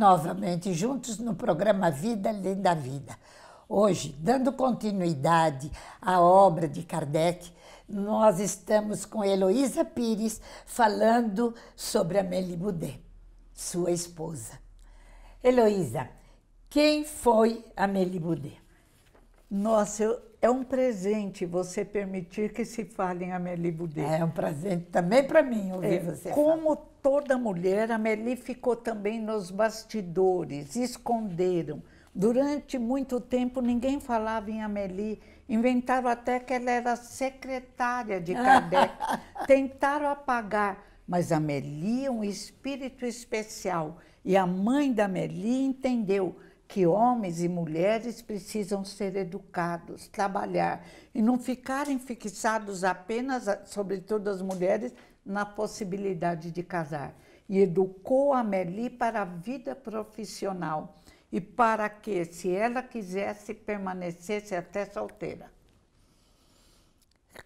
novamente juntos no programa Vida Além da Vida. Hoje, dando continuidade à obra de Kardec, nós estamos com Heloísa Pires falando sobre Amélie Boudet, sua esposa. Heloísa, quem foi Amélie Boudet? Nossa, eu, é um presente você permitir que se fale em Amélie Boudet. É um presente também para mim ouvir é, você. Como falar. toda mulher, Amélie ficou também nos bastidores, esconderam. Durante muito tempo ninguém falava em Amélie, inventaram até que ela era secretária de Kardec. Tentaram apagar, mas Amélie é um espírito especial e a mãe da Amélie entendeu que homens e mulheres precisam ser educados, trabalhar e não ficarem fixados apenas, sobretudo as mulheres, na possibilidade de casar. E educou a Meli para a vida profissional e para que, se ela quisesse, permanecesse até solteira.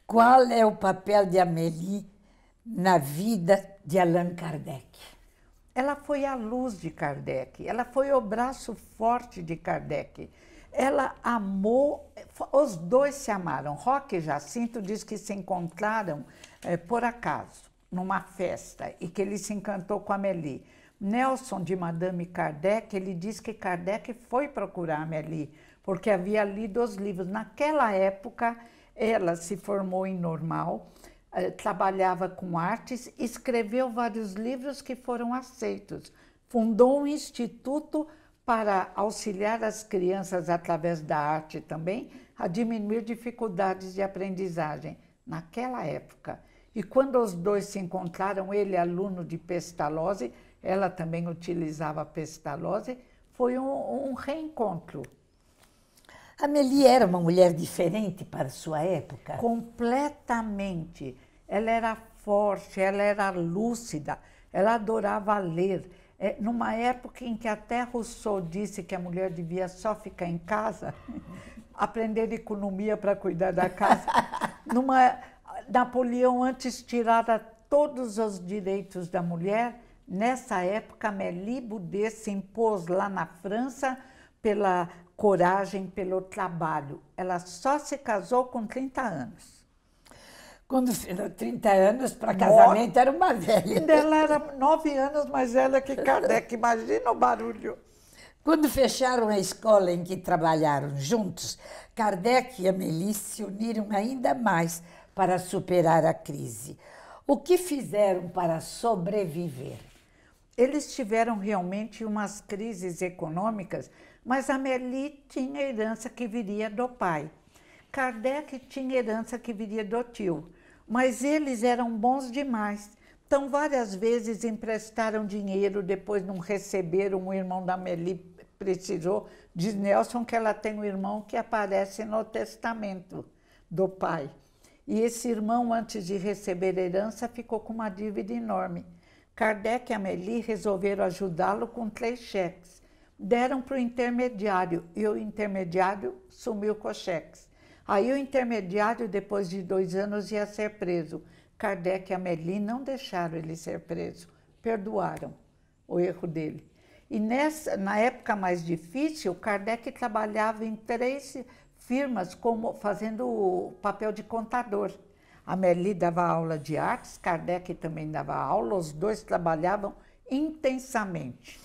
Qual é o papel de Amélie na vida de Allan Kardec? Ela foi a luz de Kardec, ela foi o braço forte de Kardec. Ela amou, os dois se amaram. Roque e Jacinto diz que se encontraram é, por acaso, numa festa, e que ele se encantou com Amélie. Nelson de Madame Kardec, ele diz que Kardec foi procurar Amélie, porque havia lido os livros. Naquela época, ela se formou em normal eh, trabalhava com artes, escreveu vários livros que foram aceitos. Fundou um instituto para auxiliar as crianças através da arte também a diminuir dificuldades de aprendizagem naquela época. E quando os dois se encontraram, ele aluno de Pestalozzi, ela também utilizava Pestalozzi, foi um, um reencontro. Amélie era uma mulher diferente para sua época? Completamente. Ela era forte, ela era lúcida, ela adorava ler. É, numa época em que até Rousseau disse que a mulher devia só ficar em casa, aprender economia para cuidar da casa, numa, Napoleão antes tirara todos os direitos da mulher, nessa época Amélie Boudet se impôs lá na França pela coragem pelo trabalho. Ela só se casou com 30 anos. Quando era 30 anos, para casamento, era uma velha. Ela era 9 anos mais velha que Kardec, imagina o barulho. Quando fecharam a escola em que trabalharam juntos, Kardec e Amélie se uniram ainda mais para superar a crise. O que fizeram para sobreviver? Eles tiveram realmente umas crises econômicas mas Amélie tinha herança que viria do pai. Kardec tinha herança que viria do tio. Mas eles eram bons demais. Então, várias vezes emprestaram dinheiro, depois não receberam. O irmão da Amélie precisou. Diz Nelson que ela tem um irmão que aparece no testamento do pai. E esse irmão, antes de receber herança, ficou com uma dívida enorme. Kardec e Amélie resolveram ajudá-lo com três cheques deram para o intermediário e o intermediário sumiu com os cheques. Aí o intermediário, depois de dois anos, ia ser preso. Kardec e Amélie não deixaram ele ser preso, perdoaram o erro dele. E nessa, na época mais difícil, Kardec trabalhava em três firmas como fazendo o papel de contador. Amélie dava aula de artes, Kardec também dava aula, os dois trabalhavam intensamente.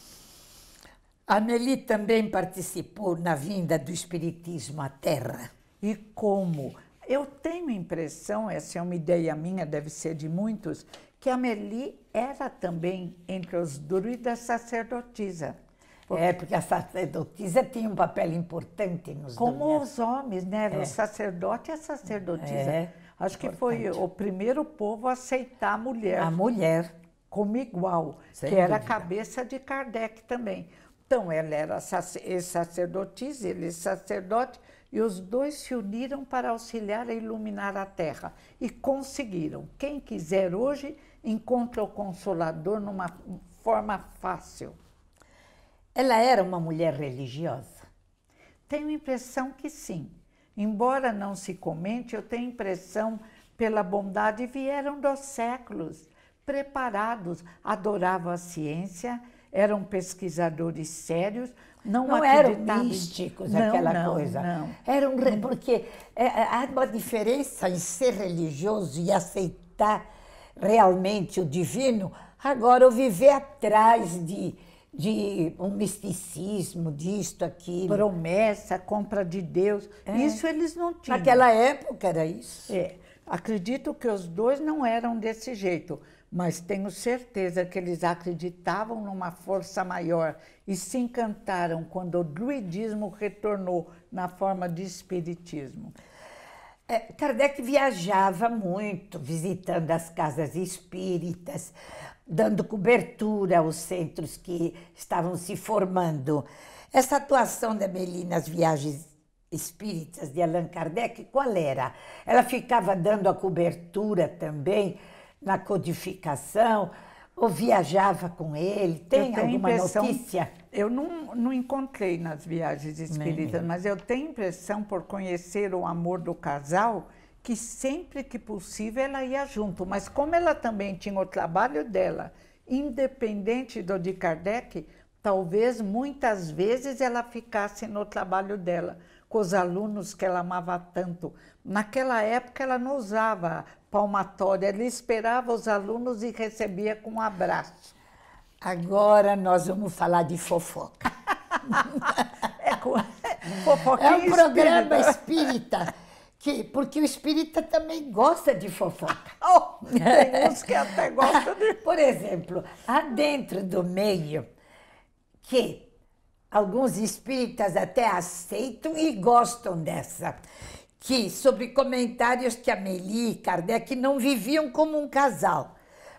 Amélie também participou na vinda do Espiritismo à Terra. E como? Eu tenho a impressão, essa é uma ideia minha, deve ser de muitos, que Amélie era também entre os druidas sacerdotisa. Porque é, porque a sacerdotisa tinha um papel importante nos Como né? os homens, né? é. o sacerdote e a sacerdotisa. É. Acho importante. que foi o primeiro povo a aceitar a mulher. A mulher. Como igual, Sem que dúvida. era a cabeça de Kardec também. Então, ela era sac sacerdotisa, ele sacerdote, e os dois se uniram para auxiliar a iluminar a terra. E conseguiram. Quem quiser hoje encontra o Consolador numa forma fácil. Ela era uma mulher religiosa? Tenho a impressão que sim. Embora não se comente, eu tenho a impressão, pela bondade, vieram dos séculos preparados, adoravam a ciência eram pesquisadores sérios, não, não eram místicos não, aquela não, coisa. Não. Eram porque é, é, há uma diferença em ser religioso e aceitar realmente o divino. Agora eu viver atrás de de um misticismo, disto, aquilo. Promessa, compra de Deus. É. Isso eles não tinham. Naquela época era isso. É. Acredito que os dois não eram desse jeito mas tenho certeza que eles acreditavam numa força maior e se encantaram quando o druidismo retornou na forma de espiritismo. É, Kardec viajava muito, visitando as casas espíritas, dando cobertura aos centros que estavam se formando. Essa atuação da Melina nas viagens espíritas de Allan Kardec, qual era? Ela ficava dando a cobertura também na codificação? Ou viajava com ele? Tem alguma notícia? Eu não, não encontrei nas viagens espíritas, mas eu tenho impressão, por conhecer o amor do casal, que sempre que possível ela ia junto. Mas como ela também tinha o trabalho dela, independente do de Kardec, talvez muitas vezes ela ficasse no trabalho dela, com os alunos que ela amava tanto. Naquela época ela não usava palmatória. Ele esperava os alunos e recebia com um abraço. Agora nós vamos falar de fofoca. é, fofoca é um espírita. programa espírita. Que, porque o espírita também gosta de fofoca. Oh, tem uns que até gostam de. Por exemplo, há dentro do meio que alguns espíritas até aceitam e gostam dessa que sobre comentários que Amélie e Kardec não viviam como um casal,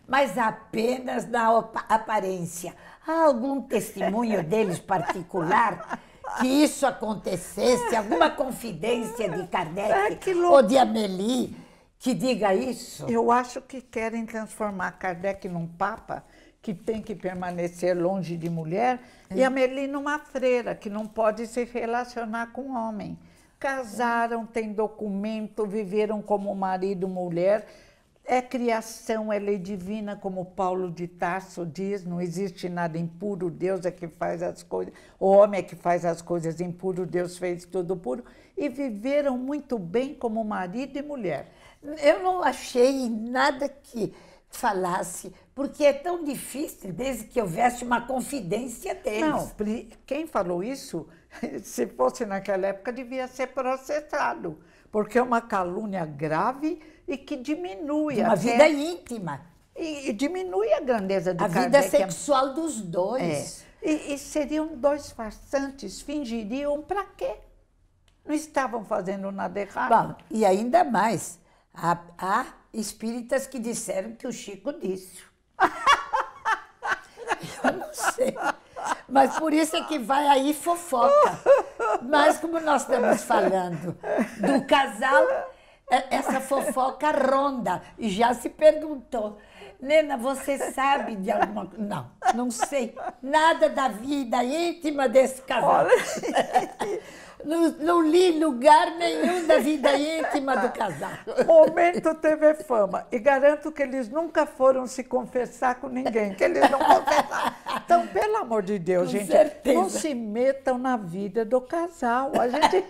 mas apenas na aparência. Há algum testemunho deles particular que isso acontecesse? Alguma confidência de Kardec ah, que ou de Amélie que diga isso? Eu acho que querem transformar Kardec num papa que tem que permanecer longe de mulher e é. Amélie numa freira que não pode se relacionar com homem. Casaram, têm documento, viveram como marido e mulher. É criação, é lei divina, como Paulo de Tarso diz, não existe nada impuro, Deus é que faz as coisas, o homem é que faz as coisas impuro, Deus fez tudo puro, e viveram muito bem como marido e mulher. Eu não achei nada que falasse, porque é tão difícil desde que houvesse uma confidência deles. Não, quem falou isso, se fosse naquela época, devia ser processado, porque é uma calúnia grave e que diminui De uma vida íntima. E, e, diminui a grandeza do A Kardec. vida sexual dos dois. É. E, e seriam dois farsantes, fingiriam para quê? Não estavam fazendo nada errado. Bom, e ainda mais, há, há espíritas que disseram que o Chico disse. Eu não sei. Mas por isso é que vai aí fofoca. Mas como nós estamos falando do casal, é, essa fofoca ronda. E já se perguntou. Nena, você sabe de alguma coisa? Não, não sei nada da vida íntima desse casal. Não, não li lugar nenhum da vida íntima do casal. Momento TV Fama. E garanto que eles nunca foram se confessar com ninguém, que eles não confessaram. Então, pelo amor de Deus, com gente, certeza. não se metam na vida do casal. A gente.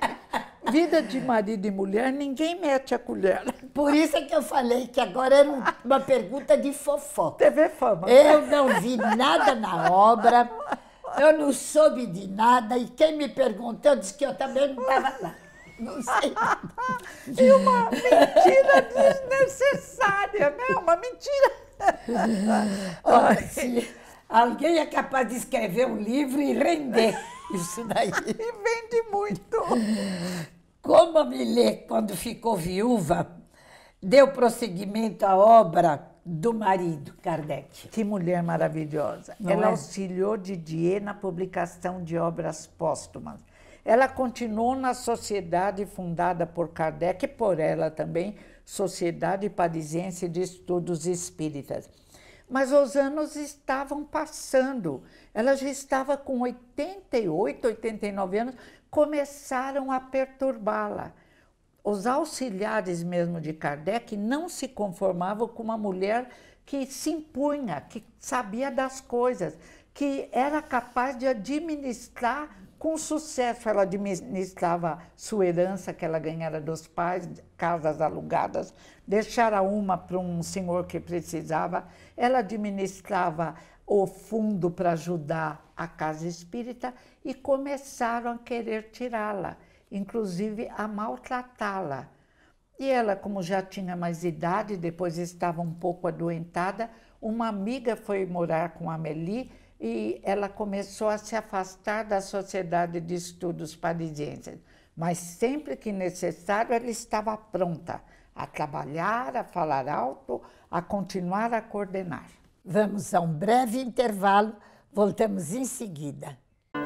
Vida de marido e mulher, ninguém mete a colher. Por isso é que eu falei que agora era uma pergunta de fofoca. TV Fama. Eu não vi nada na obra. Eu não soube de nada e quem me perguntou disse que eu também não estava lá. Não sei. E uma mentira desnecessária, né? Uma mentira. Olha, se alguém é capaz de escrever um livro e render isso daí. E vende muito. Como a Milê, quando ficou viúva, deu prosseguimento à obra do marido, Kardec. Que mulher maravilhosa. Não Ela é? auxiliou Didier na publicação de obras póstumas. Ela continuou na sociedade fundada por Kardec e por ela também, Sociedade Parisiense de Estudos Espíritas. Mas os anos estavam passando. Ela já estava com 88, 89 anos, começaram a perturbá-la os auxiliares mesmo de Kardec não se conformavam com uma mulher que se impunha, que sabia das coisas, que era capaz de administrar com sucesso. Ela administrava sua herança que ela ganhara dos pais, casas alugadas, deixara uma para um senhor que precisava. Ela administrava o fundo para ajudar a casa espírita e começaram a querer tirá-la inclusive a maltratá-la. E ela, como já tinha mais idade, depois estava um pouco adoentada, uma amiga foi morar com a Amélie e ela começou a se afastar da Sociedade de Estudos Parisienses. Mas sempre que necessário, ela estava pronta a trabalhar, a falar alto, a continuar a coordenar. Vamos a um breve intervalo, voltamos em seguida.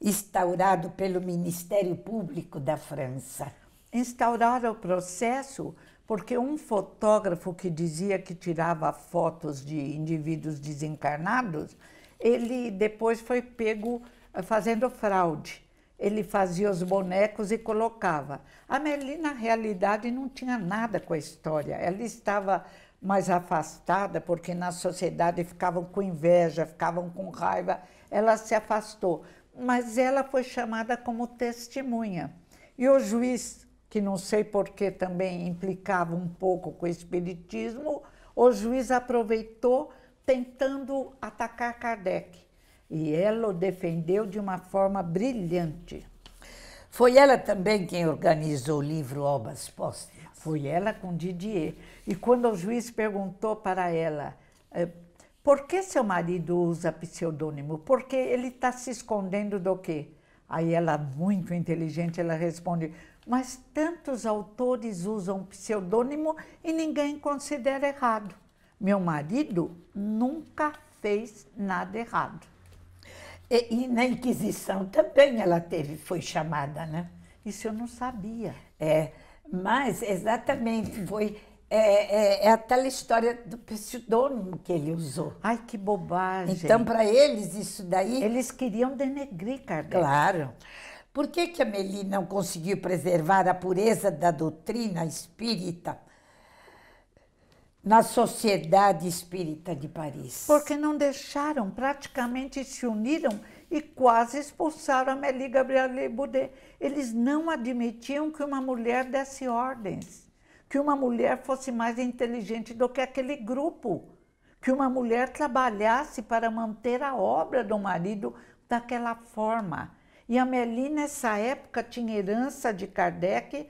instaurado pelo Ministério Público da França. Instauraram o processo porque um fotógrafo que dizia que tirava fotos de indivíduos desencarnados, ele depois foi pego eh, fazendo fraude. Ele fazia os bonecos e colocava. A Melina. na realidade, não tinha nada com a história. Ela estava mais afastada, porque na sociedade ficavam com inveja, ficavam com raiva. Ela se afastou mas ela foi chamada como testemunha. E o juiz, que não sei por que também implicava um pouco com o espiritismo, o juiz aproveitou tentando atacar Kardec. E ela o defendeu de uma forma brilhante. Foi ela também quem organizou o livro Obras Postas Foi ela com Didier. E quando o juiz perguntou para ela eh, por que seu marido usa pseudônimo? Porque ele está se escondendo do quê? Aí ela, muito inteligente, ela responde: Mas tantos autores usam pseudônimo e ninguém considera errado. Meu marido nunca fez nada errado. E, e na Inquisição também ela teve, foi chamada, né? Isso eu não sabia. É, mas exatamente foi é, é, é aquela história do pseudônimo que ele usou. Ai, que bobagem. Então, para eles, isso daí. Eles queriam denegrir Kardec. Claro. Por que, que Amélie não conseguiu preservar a pureza da doutrina espírita na Sociedade Espírita de Paris? Porque não deixaram, praticamente se uniram e quase expulsaram a Amélie Gabrielle Boudet. Eles não admitiam que uma mulher desse ordens que uma mulher fosse mais inteligente do que aquele grupo, que uma mulher trabalhasse para manter a obra do marido daquela forma. E a Amélie, nessa época, tinha herança de Kardec,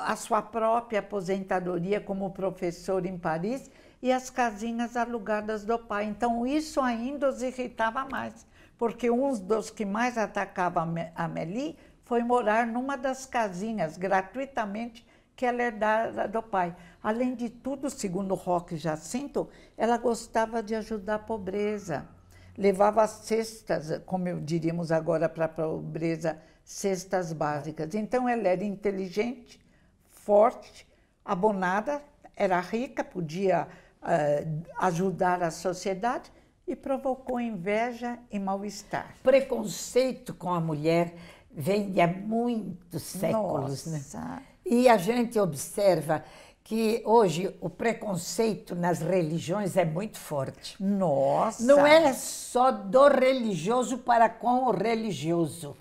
a sua própria aposentadoria como professor em Paris e as casinhas alugadas do pai. Então, isso ainda os irritava mais, porque um dos que mais atacava a Amélie foi morar numa das casinhas gratuitamente que ela herdara é do pai. Além de tudo, segundo Roque Jacinto, ela gostava de ajudar a pobreza. Levava cestas, como diríamos agora para a pobreza, cestas básicas. Então ela era inteligente, forte, abonada, era rica, podia uh, ajudar a sociedade e provocou inveja e mal-estar. Preconceito com a mulher vem de há muitos séculos, né? Nossa. né? E a gente observa que hoje o preconceito nas religiões é muito forte. Nossa! Não é só do religioso para com o religioso.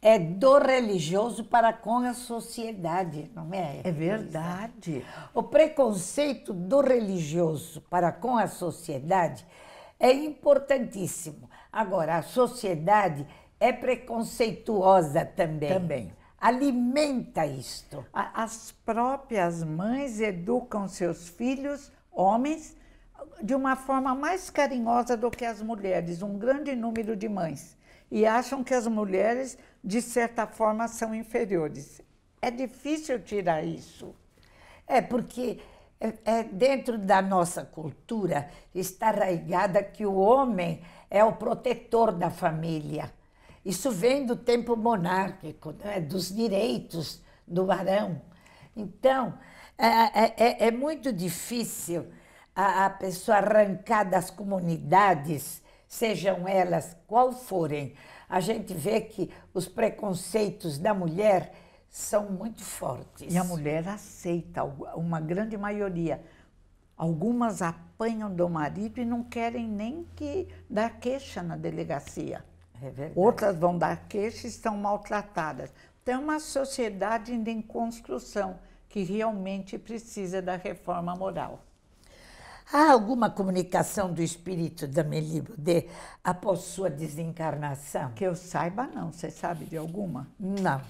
É do religioso para com a sociedade, não é? É verdade. O preconceito do religioso para com a sociedade é importantíssimo. Agora, a sociedade é preconceituosa também. Também alimenta isto. As próprias mães educam seus filhos, homens, de uma forma mais carinhosa do que as mulheres, um grande número de mães, e acham que as mulheres, de certa forma, são inferiores. É difícil tirar isso. É porque é, é dentro da nossa cultura está arraigada que o homem é o protetor da família isso vem do tempo monárquico, né? dos direitos do varão. Então, é, é, é, é muito difícil a, a, pessoa arrancar das comunidades, sejam elas qual forem. A gente vê que os preconceitos da mulher são muito fortes. E a mulher aceita, uma grande maioria. Algumas apanham do marido e não querem nem que dar queixa na delegacia. É Outras vão dar queixa e estão maltratadas. Então, é uma sociedade ainda em construção que realmente precisa da reforma moral. Há alguma comunicação do espírito da Melibudê após sua desencarnação? Que eu saiba, não. Você sabe de alguma? Não.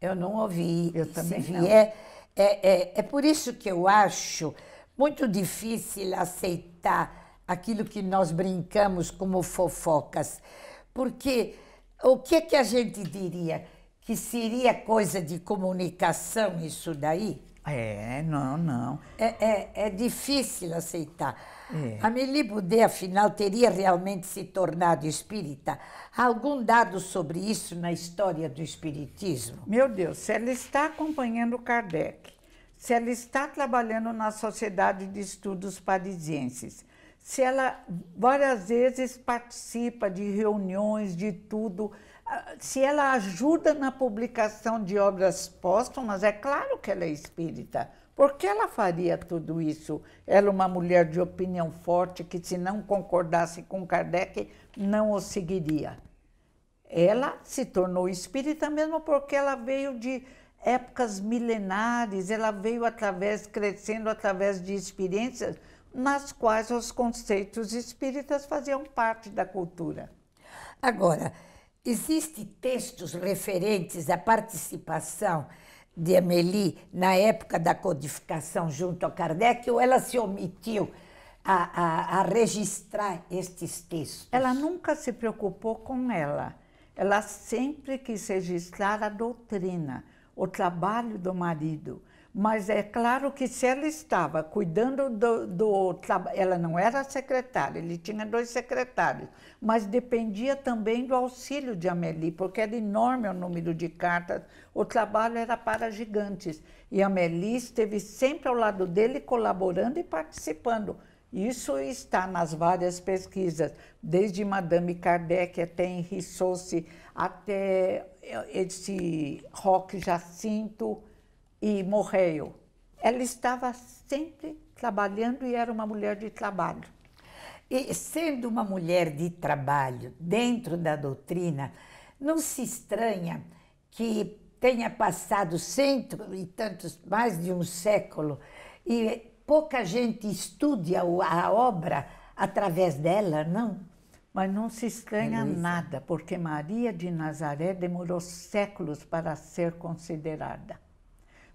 Eu não ouvi. Eu também Se vier, não. É, é, é por isso que eu acho muito difícil aceitar aquilo que nós brincamos como fofocas. Porque o que, que a gente diria? Que seria coisa de comunicação isso daí? É, não, não. É, é, é difícil aceitar. É. Amélie Boudet, afinal, teria realmente se tornado espírita? Há algum dado sobre isso na história do espiritismo? Meu Deus, se ela está acompanhando Kardec, se ela está trabalhando na Sociedade de Estudos Parisienses, se ela várias vezes participa de reuniões, de tudo, ah, se ela ajuda na publicação de obras póstumas, é claro que ela é espírita. Por que ela faria tudo isso? Ela, é uma mulher de opinião forte, que se não concordasse com Kardec, não o seguiria. Ela se tornou espírita mesmo porque ela veio de épocas milenares, ela veio através, crescendo através de experiências nas quais os conceitos espíritas faziam parte da cultura. Agora, existem textos referentes à participação de Amélie na época da codificação junto a Kardec ou ela se omitiu a, a, a registrar estes textos? Ela nunca se preocupou com ela. Ela sempre quis registrar a doutrina, o trabalho do marido. Mas é claro que se ela estava cuidando do, do ela não era secretária, ele tinha dois secretários, mas dependia também do auxílio de Amélie, porque era enorme o número de cartas, o trabalho era para gigantes. E Amélie esteve sempre ao lado dele, colaborando e participando. Isso está nas várias pesquisas, desde Madame Kardec até Henri Soucy até eh, esse Roque Jacinto, e morreu. Ela estava sempre trabalhando e era uma mulher de trabalho. E sendo uma mulher de trabalho dentro da doutrina, não se estranha que tenha passado cento e tantos, mais de um século, e pouca gente estude a, obra através dela, não? Mas não se estranha nada, porque Maria de Nazaré demorou séculos para ser considerada.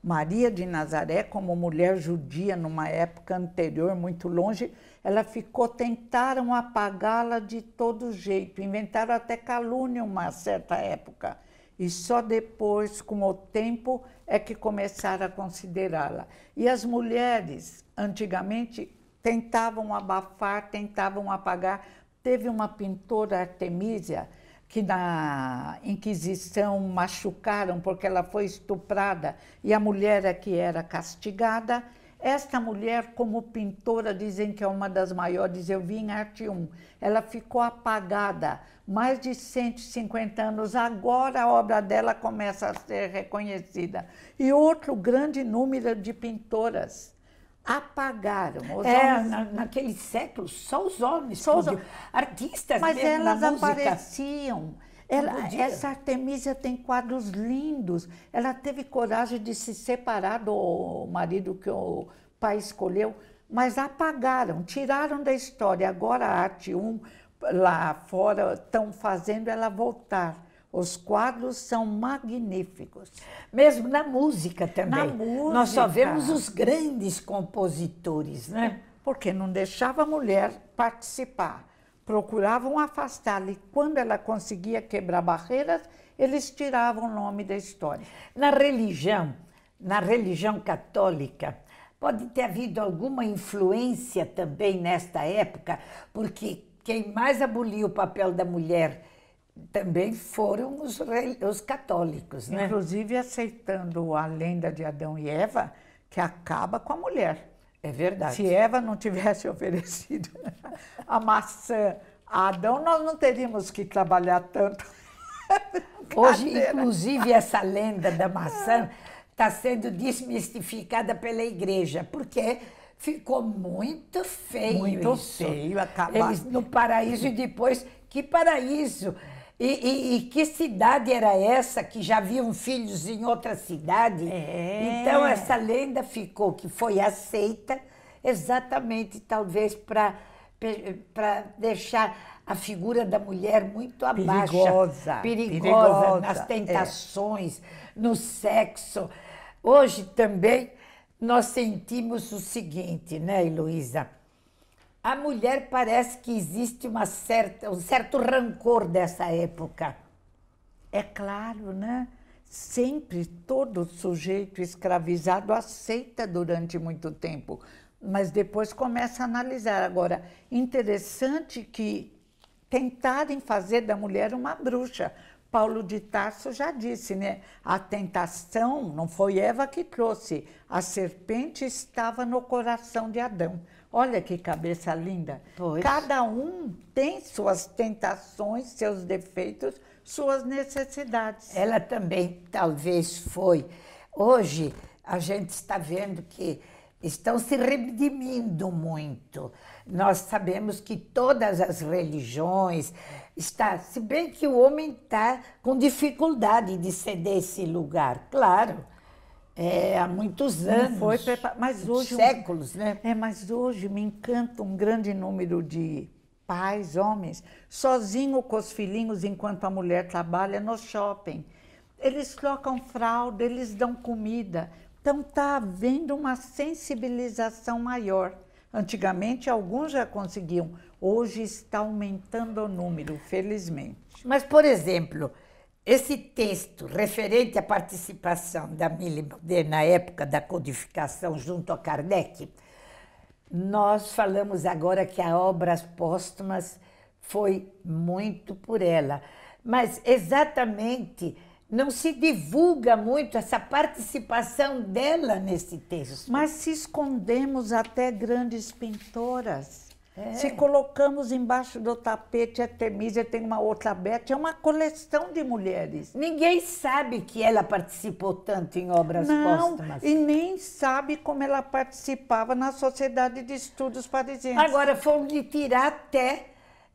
Maria de Nazaré, como mulher judia numa época anterior muito longe, ela ficou, tentaram apagá-la de todo jeito, inventaram até calúnia uma certa época. E só depois, com o tempo, é que começaram a considerá-la. E as mulheres, antigamente, tentavam abafar, tentavam apagar. Teve uma pintora, Artemisia, que na Inquisição machucaram porque ela foi estuprada e a mulher é que era castigada. Esta mulher, como pintora, dizem que é uma das maiores, eu vi em Arte 1. Ela ficou apagada mais de 150 anos. Agora a obra dela começa a ser reconhecida. E outro grande número de pintoras apagaram. Os é, homens... na, naquele século, só os homens. Só os... Artistas Mas mesmo, elas apareciam. Ela, essa Artemisia tem quadros lindos. Ela teve coragem de se separar do marido que o pai escolheu, mas apagaram, tiraram da história. Agora a arte 1 um, lá fora estão fazendo ela voltar. Os quadros são magníficos. Mesmo na música também. Na música. Nós só vemos os grandes compositores, né? É, porque não deixava a mulher participar. Procuravam afastá-la e quando ela conseguia quebrar barreiras, eles tiravam o nome da história. Na religião, na religião católica, pode ter havido alguma influência também nesta época, porque quem mais aboliu o papel da mulher também foram os, os católicos, né? Inclusive aceitando a lenda de Adão e Eva, que acaba com a mulher. É verdade. Se Eva não tivesse oferecido a maçã a Adão, nós não teríamos que trabalhar tanto. Hoje, inclusive, essa lenda da maçã está sendo desmistificada pela igreja, porque ficou muito feio muito isso. feio, acabar. Eles no paraíso e depois, que paraíso? E, e, e, que cidade era essa que já haviam filhos em outra cidade? É. Então, essa lenda ficou, que foi aceita exatamente, talvez, para deixar a figura da mulher muito abaixo. Perigosa. Perigosa, perigosa nas é. tentações, é. no sexo. Hoje também nós sentimos o seguinte, né, Heloísa? a mulher parece que existe uma certa, um certo rancor dessa época. É claro, né? Sempre todo sujeito escravizado aceita durante muito tempo, mas depois começa a analisar. Agora, interessante que tentarem fazer da mulher uma bruxa, Paulo de Tarso já disse, né? A tentação não foi Eva que trouxe, a serpente estava no coração de Adão. Olha que cabeça linda. Pois. Cada um tem suas tentações, seus defeitos, suas necessidades. Ela também talvez foi. Hoje a gente está vendo que estão se redimindo muito. Nós sabemos que todas as religiões, está. Se bem que o homem está com dificuldade de ceder esse lugar, claro. É, há muitos anos. Foi, mas hoje, séculos, né? É, mas hoje me encanta um grande número de pais, homens, sozinho com os filhinhos enquanto a mulher trabalha no shopping. Eles colocam fralda, eles dão comida. Então está havendo uma sensibilização maior. Antigamente, alguns já conseguiam, Hoje está aumentando o número, felizmente. Mas, por exemplo, esse texto referente à participação da Milibandê na época da codificação junto a Kardec, nós falamos agora que a obras póstumas foi muito por ela, mas exatamente não se divulga muito essa participação dela nesse texto. Mas se escondemos até grandes pintoras. É. Se colocamos embaixo do tapete a é Temísia, tem uma outra Bete, é uma coleção de mulheres. Ninguém sabe que ela participou tanto em obras Não, póstumas. E nem sabe como ela participava na Sociedade de Estudos Parisienses. Agora, foram de tirar até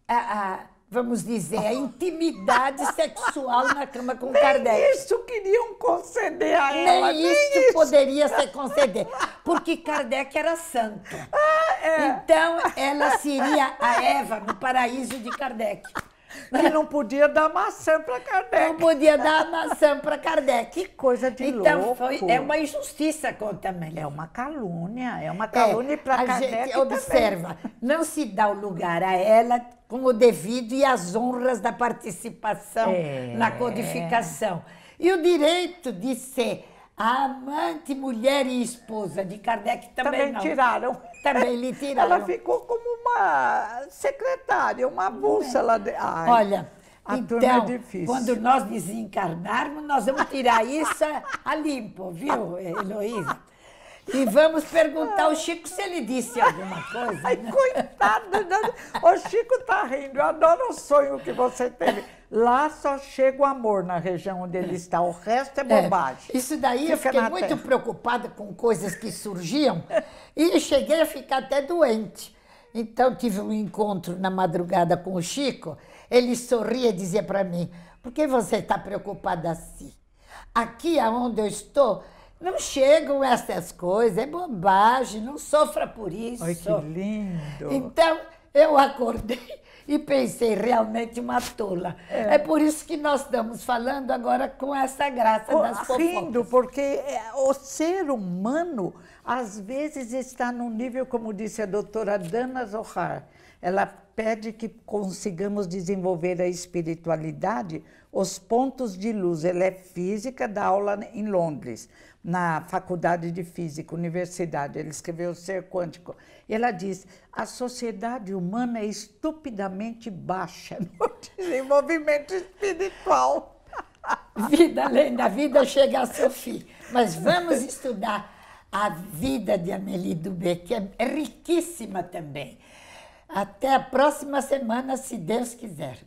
a, a vamos dizer, a intimidade sexual na cama com nem Kardec. isso queriam conceder a nem ela. Nem isso, isso poderia ser conceder, porque Kardec era santo. É. Então, ela seria a Eva no paraíso de Kardec. E não podia dar maçã para Kardec. Não podia dar maçã para Kardec. Que coisa de então, louco. Foi, é uma injustiça contra também É uma calúnia, é uma é, calúnia é, para Kardec. Gente observa, também. não se dá o lugar a ela com o devido e as honras da participação é. na codificação. E o direito de ser a amante, mulher e esposa de Kardec também, também não. tiraram. Também lhe tiraram. Ela ficou como uma secretária, uma é? bússola. De... Ai, Olha, a então, turma é então, difícil. quando nós desencarnarmos, nós vamos tirar isso a limpo, viu, Heloísa? E vamos perguntar ao Chico se ele disse alguma coisa. Ai, né? coitado. Né? O Chico tá rindo. Eu adoro o sonho que você teve. Lá só chega o amor na região onde ele é. está, o resto é, é. bobagem. É, isso daí Fica eu fiquei muito terra. preocupada com coisas que surgiam e cheguei a ficar até doente. Então tive um encontro na madrugada com o Chico, ele sorria e dizia para mim, por que você está preocupada assim? Aqui aonde eu estou, não chegam essas coisas, é bobagem, não sofra por isso. Ai, que lindo! Então, eu acordei e pensei, realmente uma tola. É. é por isso que nós estamos falando agora com essa graça das fofocas. Rindo, porque é, o ser humano às vezes está num nível, como disse a doutora Dana Zohar, ela pede que consigamos desenvolver a espiritualidade, os pontos de luz. Ela é física, dá aula em Londres, na Faculdade de Física, Universidade. Ela escreveu o Ser Quântico. E Ela diz: a sociedade humana é estupidamente baixa no desenvolvimento espiritual. Vida além da vida chega ao seu fim. Mas vamos estudar a vida de Amélie Dubé, que é riquíssima também. Até a próxima semana, se Deus quiser.